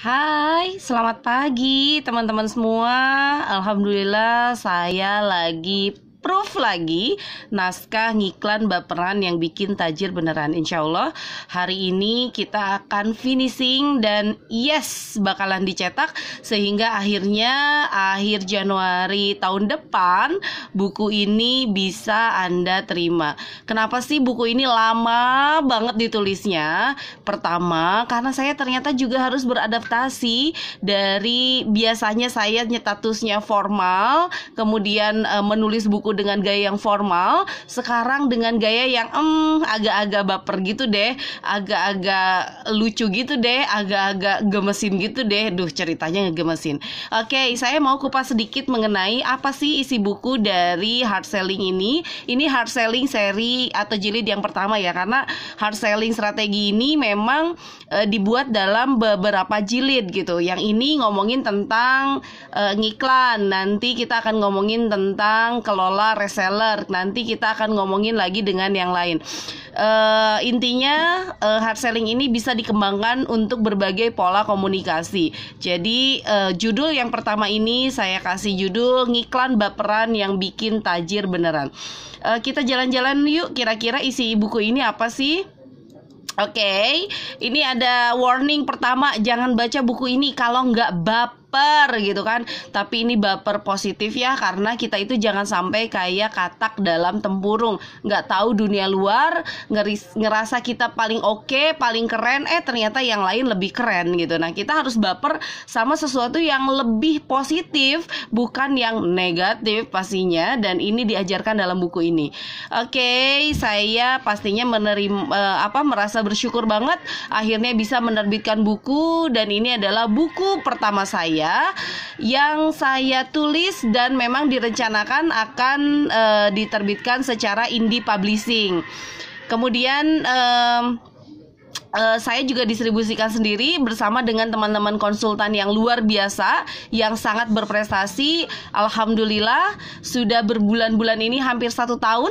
Hai, selamat pagi teman-teman semua. Alhamdulillah, saya lagi proof lagi naskah ngiklan baperan yang bikin tajir beneran Insya Allah hari ini kita akan finishing dan yes bakalan dicetak sehingga akhirnya akhir Januari tahun depan buku ini bisa Anda terima kenapa sih buku ini lama banget ditulisnya pertama karena saya ternyata juga harus beradaptasi dari biasanya saya nyetatusnya formal kemudian eh, menulis buku aku dengan gaya yang formal sekarang dengan gaya yang em agak-agak baper gitu deh agak-agak lucu gitu deh agak-agak gemesin gitu deh duh ceritanya ngegemesin oke okay, saya mau kupas sedikit mengenai apa sih isi buku dari hard selling ini ini hard selling seri atau jilid yang pertama ya karena hard selling strategi ini memang e, dibuat dalam beberapa jilid gitu yang ini ngomongin tentang e, ngiklan nanti kita akan ngomongin tentang kelola reseller. Nanti kita akan ngomongin lagi dengan yang lain. Uh, intinya uh, hard selling ini bisa dikembangkan untuk berbagai pola komunikasi. Jadi uh, judul yang pertama ini saya kasih judul ngiklan baperan yang bikin tajir beneran. Uh, kita jalan-jalan yuk. Kira-kira isi buku ini apa sih? Oke, okay. ini ada warning pertama, jangan baca buku ini kalau nggak bab baper gitu kan tapi ini baper positif ya karena kita itu jangan sampai kayak katak dalam tempurung nggak tahu dunia luar ngerasa kita paling oke okay, paling keren eh ternyata yang lain lebih keren gitu nah kita harus baper sama sesuatu yang lebih positif bukan yang negatif pastinya dan ini diajarkan dalam buku ini oke okay, saya pastinya menerima eh, apa merasa bersyukur banget akhirnya bisa menerbitkan buku dan ini adalah buku pertama saya saya yang saya tulis dan memang direncanakan akan uh, diterbitkan secara indie publishing. Kemudian uh, uh, saya juga distribusikan sendiri bersama dengan teman-teman konsultan yang luar biasa yang sangat berprestasi. Alhamdulillah sudah berbulan-bulan ini hampir satu tahun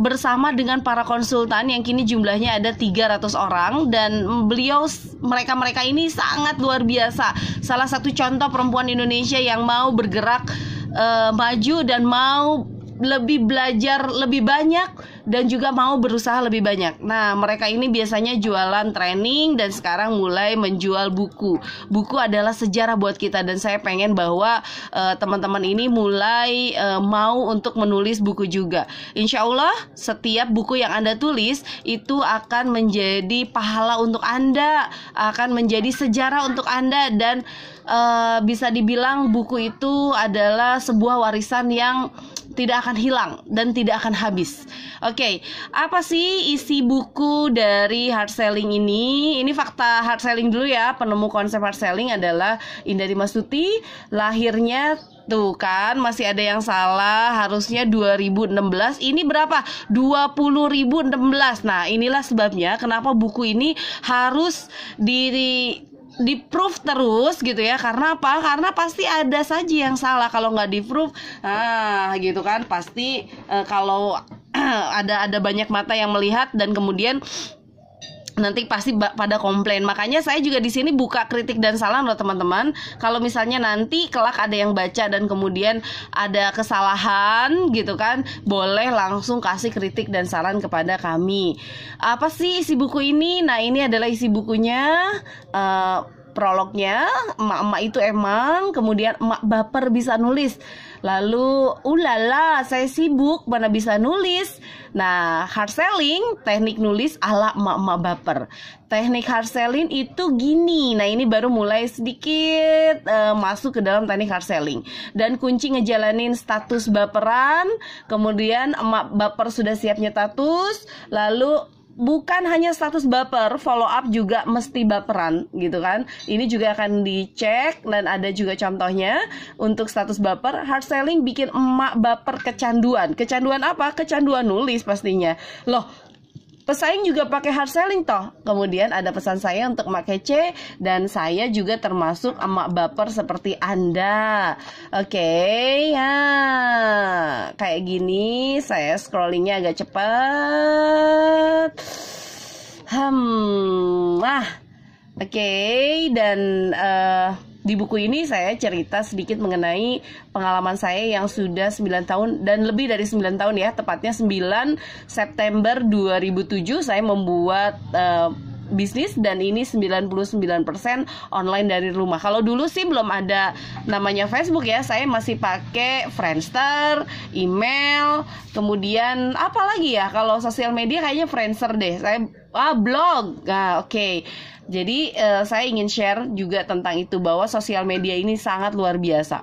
bersama dengan para konsultan yang kini jumlahnya ada 300 orang dan beliau mereka-mereka ini sangat luar biasa. Salah satu contoh perempuan Indonesia yang mau bergerak uh, maju dan mau lebih belajar lebih banyak dan juga mau berusaha lebih banyak. Nah, mereka ini biasanya jualan training dan sekarang mulai menjual buku. Buku adalah sejarah buat kita dan saya pengen bahwa teman eh, teman-teman ini mulai uh, mau untuk menulis buku juga. Insya Allah setiap buku yang Anda tulis itu akan menjadi pahala untuk Anda, akan menjadi sejarah untuk Anda dan uh, bisa dibilang buku itu adalah sebuah warisan yang tidak akan hilang dan tidak akan habis. Oke, okay, apa sih isi buku dari hard selling ini? Ini fakta hard selling dulu ya. Penemu konsep hard selling adalah Indari Masuti, lahirnya Tuh kan masih ada yang salah harusnya 2016 ini berapa 2016. nah inilah sebabnya kenapa buku ini harus di, di di proof terus gitu ya karena apa karena pasti ada saja yang salah kalau nggak di proof ah gitu kan pasti uh, kalau ada ada banyak mata yang melihat dan kemudian nanti pasti pada komplain. Makanya saya juga di sini buka kritik dan saran loh teman-teman. Kalau misalnya nanti kelak ada yang baca dan kemudian ada kesalahan gitu kan, boleh langsung kasih kritik dan saran kepada kami. Apa sih isi buku ini? Nah, ini adalah isi bukunya uh, prolognya emak-emak itu emang kemudian emak baper bisa nulis Lalu ulala saya sibuk mana bisa nulis. Nah, hard selling teknik nulis ala emak-emak baper. Teknik hard selling itu gini. Nah, ini baru mulai sedikit uh, masuk ke dalam teknik hard selling. Dan kunci ngejalanin status baperan, kemudian emak baper sudah siap nyetatus, lalu bukan hanya status baper, follow up juga mesti baperan gitu kan. Ini juga akan dicek dan ada juga contohnya untuk status baper hard selling bikin emak baper kecanduan. Kecanduan apa? Kecanduan nulis pastinya. Loh, pesaing juga pakai hard selling toh. Kemudian ada pesan saya untuk Mak Kece dan saya juga termasuk emak baper seperti Anda. Oke, okay, ya. Kayak gini saya scrollingnya agak cepat. Hmm, ah. Oke, okay, dan uh, di buku ini saya cerita sedikit mengenai pengalaman saya yang sudah 9 tahun dan lebih dari 9 tahun ya, tepatnya 9 September 2007 saya membuat uh, bisnis dan ini 99% online dari rumah. Kalau dulu sih belum ada namanya Facebook ya. Saya masih pakai Friendster, email, kemudian apa lagi ya? Kalau sosial media kayaknya Friendster deh. Saya ah blog. Nah, oke. Okay. Jadi uh, saya ingin share juga tentang itu bahwa sosial media ini sangat luar biasa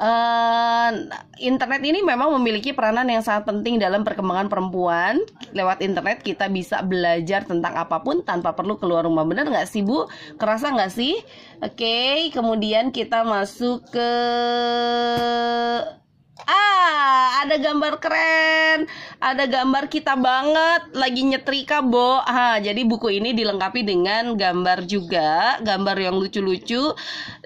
uh, internet ini memang memiliki peranan yang sangat penting dalam perkembangan perempuan. Lewat internet kita bisa belajar tentang apapun tanpa perlu keluar rumah. Bener nggak sih Bu? Kerasa nggak sih? Oke, okay, kemudian kita masuk ke Ah, ada gambar keren. Ada gambar kita banget lagi nyetrika, Bo. Ah, jadi buku ini dilengkapi dengan gambar juga, gambar yang lucu-lucu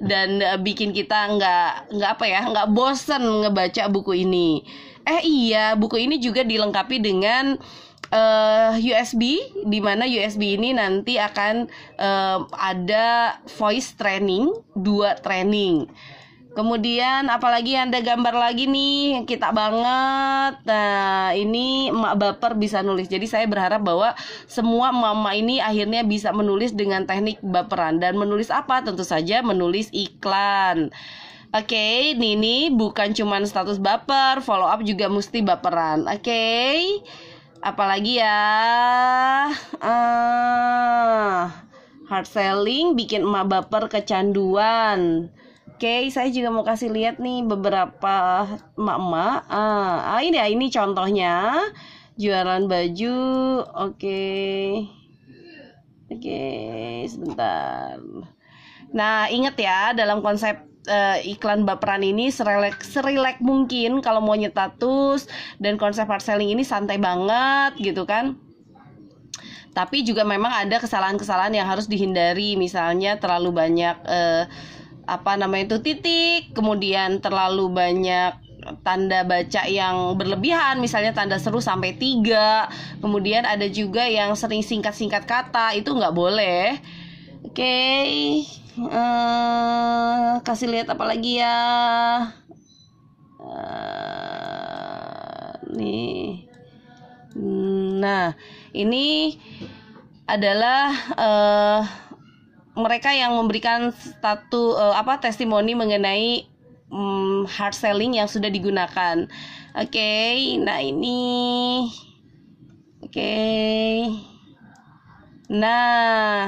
dan eh, bikin kita nggak nggak apa ya, nggak bosen ngebaca buku ini. Eh iya, buku ini juga dilengkapi dengan uh, eh, USB di mana USB ini nanti akan uh, ada voice training, dua training Kemudian apalagi anda gambar lagi nih kita banget. Nah, ini emak baper bisa nulis. Jadi saya berharap bahwa semua mama ini akhirnya bisa menulis dengan teknik baperan dan menulis apa? Tentu saja menulis iklan. Oke, okay, Nini bukan cuman status baper, follow up juga mesti baperan. Oke. Okay? Apalagi ya? Ah, hard selling bikin emak baper kecanduan. Oke, okay, saya juga mau kasih lihat nih beberapa emak-emak. Ah, ah, ini ya, ini contohnya jualan baju. Oke. Okay. Oke, okay, sebentar. Nah, ingat ya dalam konsep uh, iklan baperan ini serilek serilek mungkin kalau mau nyetatus dan konsep hard selling ini santai banget gitu kan tapi juga memang ada kesalahan-kesalahan yang harus dihindari misalnya terlalu banyak uh, apa namanya itu titik, kemudian terlalu banyak tanda baca yang berlebihan misalnya tanda seru sampai tiga kemudian ada juga yang sering singkat-singkat kata itu nggak boleh oke okay. uh, eh, kasih lihat apa lagi ya uh, nih hmm, nah ini adalah uh, mereka yang memberikan satu uh, apa testimoni mengenai um, hard selling yang sudah digunakan. Oke, okay, nah ini. Oke. Okay. Nah,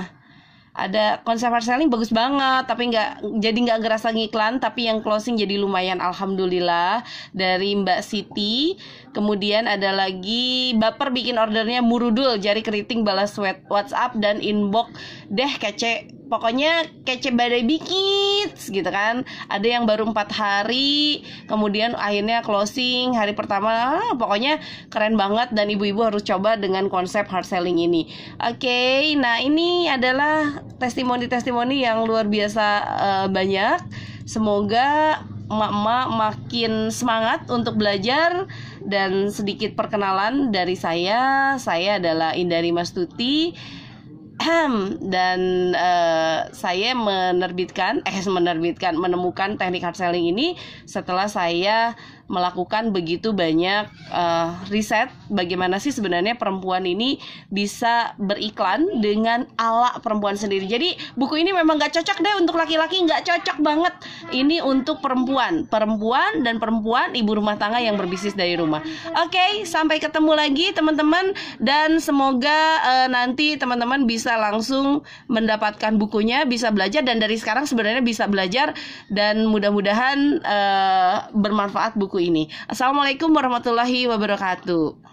ada konser hard selling bagus banget tapi nggak jadi nggak ngerasa ngiklan tapi yang closing jadi lumayan alhamdulillah dari Mbak Siti kemudian ada lagi baper bikin ordernya murudul jari keriting balas WhatsApp dan inbox deh kece pokoknya kece badai bikit gitu kan ada yang baru empat hari kemudian akhirnya closing hari pertama ah, pokoknya keren banget dan ibu-ibu harus coba dengan konsep hard selling ini oke okay, nah ini adalah testimoni-testimoni yang luar biasa uh, banyak semoga emak-emak makin semangat untuk belajar dan sedikit perkenalan dari saya saya adalah Indari Mastuti dan uh, saya menerbitkan eh menerbitkan menemukan teknik hard selling ini setelah saya melakukan begitu banyak uh, riset bagaimana sih sebenarnya perempuan ini bisa beriklan dengan ala perempuan sendiri. Jadi buku ini memang nggak cocok deh untuk laki-laki, nggak -laki, cocok banget. Ini untuk perempuan, perempuan dan perempuan ibu rumah tangga yang berbisnis dari rumah. Oke, okay, sampai ketemu lagi teman-teman dan semoga uh, nanti teman-teman bisa langsung mendapatkan bukunya, bisa belajar dan dari sekarang sebenarnya bisa belajar dan mudah-mudahan uh, bermanfaat buku ini. Assalamualaikum warahmatullahi wabarakatuh.